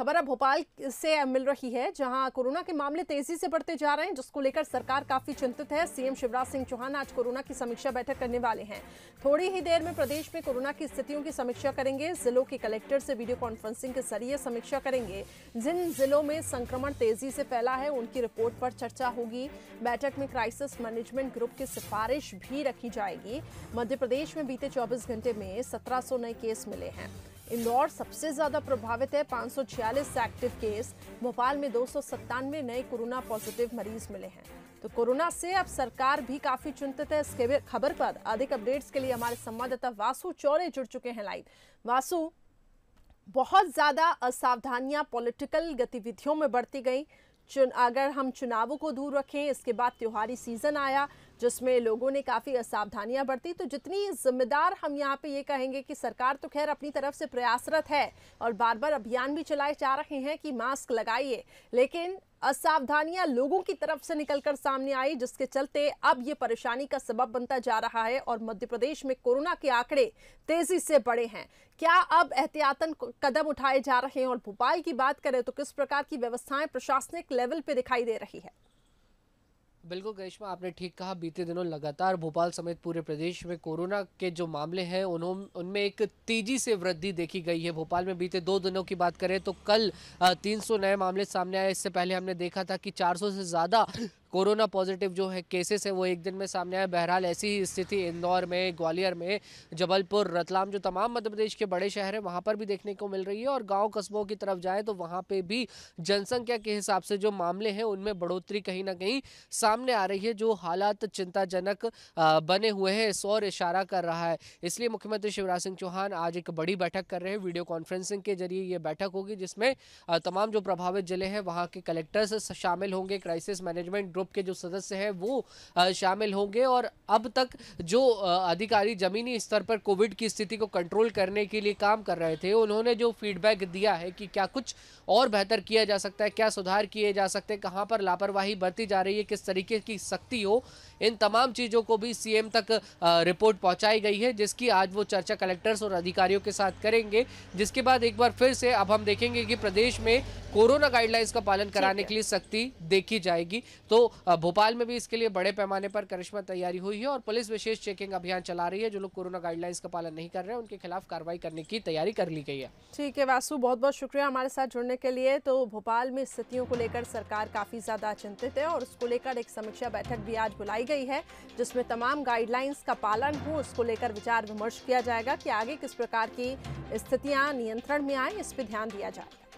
खबर अब भोपाल से मिल रही है जहां कोरोना के मामले तेजी से बढ़ते जा रहे हैं जिसको लेकर सरकार काफी चिंतित है सीएम शिवराज सिंह चौहान आज कोरोना की समीक्षा बैठक करने वाले हैं थोड़ी ही देर में प्रदेश में कोरोना की स्थितियों की समीक्षा करेंगे जिलों के कलेक्टर से वीडियो कॉन्फ्रेंसिंग के जरिए समीक्षा करेंगे जिन जिलों में संक्रमण तेजी से फैला है उनकी रिपोर्ट पर चर्चा होगी बैठक में क्राइसिस मैनेजमेंट ग्रुप की सिफारिश भी रखी जाएगी मध्य प्रदेश में बीते चौबीस घंटे में सत्रह नए केस मिले हैं इंदौर सबसे ज्यादा प्रभावित है 546 एक्टिव केस भोपाल में दो नए कोरोना पॉजिटिव मरीज मिले हैं तो कोरोना से अब सरकार भी काफी चिंतित है इसके खबर पर अधिक अपडेट्स के लिए हमारे संवाददाता वासु चौरे जुड़ चुके हैं लाइव वासु बहुत ज्यादा असावधानियां पॉलिटिकल गतिविधियों में बढ़ती गई चुन अगर हम चुनावों को दूर रखें इसके बाद त्योहारी सीजन आया जिसमें लोगों ने काफ़ी असावधानियां बरती तो जितनी जिम्मेदार हम यहाँ पे ये कहेंगे कि सरकार तो खैर अपनी तरफ से प्रयासरत है और बार बार अभियान भी चलाए जा रहे हैं कि मास्क लगाइए लेकिन असावधानियां लोगों की तरफ से निकलकर सामने आई जिसके चलते अब ये परेशानी का सबब बनता जा रहा है और मध्य प्रदेश में कोरोना के आंकड़े तेजी से बढ़े हैं क्या अब एहतियातन कदम उठाए जा रहे हैं और भोपाल की बात करें तो किस प्रकार की व्यवस्थाएं प्रशासनिक लेवल पे दिखाई दे रही है बिल्कुल करिश्मा आपने ठीक कहा बीते दिनों लगातार भोपाल समेत पूरे प्रदेश में कोरोना के जो मामले हैं उन्हों उनमें एक तेजी से वृद्धि देखी गई है भोपाल में बीते दो दिनों की बात करें तो कल 300 नए मामले सामने आए इससे पहले हमने देखा था कि 400 से ज़्यादा कोरोना पॉजिटिव जो है केसेस है वो एक दिन में सामने आए बहरहाल ऐसी ही स्थिति इंदौर में ग्वालियर में जबलपुर रतलाम जो तमाम मध्य प्रदेश के बड़े शहर हैं वहाँ पर भी देखने को मिल रही है और गाँव कस्बों की तरफ जाएँ तो वहाँ पर भी जनसंख्या के हिसाब से जो मामले हैं उनमें बढ़ोतरी कहीं ना कहीं सामने आ रही है जो हालात चिंताजनक बने हुए हैं इस और इशारा कर रहा है इसलिए मुख्यमंत्री शिवराज सिंह चौहान आज एक बड़ी बैठक कर रहे हैं वीडियो कॉन्फ्रेंसिंग के जरिए ये बैठक होगी जिसमें तमाम जो प्रभावित जिले हैं वहाँ के कलेक्टर्स शामिल होंगे क्राइसिस मैनेजमेंट ग्रुप के जो सदस्य हैं वो शामिल होंगे और अब तक जो अधिकारी जमीनी स्तर पर कोविड की स्थिति को कंट्रोल करने के लिए काम कर रहे थे उन्होंने जो फीडबैक दिया है कि क्या कुछ और बेहतर किया जा सकता है क्या सुधार किए जा सकते हैं कहाँ पर लापरवाही बरती जा रही है किस तरीके की सख्ती हो इन तमाम चीज़ों को भी सीएम तक रिपोर्ट पहुंचाई गई है जिसकी आज वो चर्चा कलेक्टर्स और अधिकारियों के साथ करेंगे जिसके बाद एक बार फिर से अब हम देखेंगे कि प्रदेश में कोरोना गाइडलाइंस का पालन कराने के लिए सख्ती देखी जाएगी तो भोपाल में भी इसके लिए बड़े पैमाने पर करिश्मा तैयारी हुई है और पुलिस विशेष चेकिंग अभियान चला रही है जो लोग कोरोना गाइडलाइंस का पालन नहीं कर रहे हैं उनके खिलाफ कार्रवाई करने की तैयारी कर ली गई है ठीक है वासु बहुत बहुत शुक्रिया हमारे साथ जुड़ने के लिए तो भोपाल में स्थितियों को लेकर सरकार काफ़ी ज़्यादा चिंतित है और उसको लेकर एक समीक्षा बैठक भी आज बुलाई गई है जिसमें तमाम गाइडलाइंस का पालन हो उसको लेकर विचार विमर्श किया जाएगा कि आगे किस प्रकार की स्थितियाँ नियंत्रण में आए इस पर ध्यान दिया जाएगा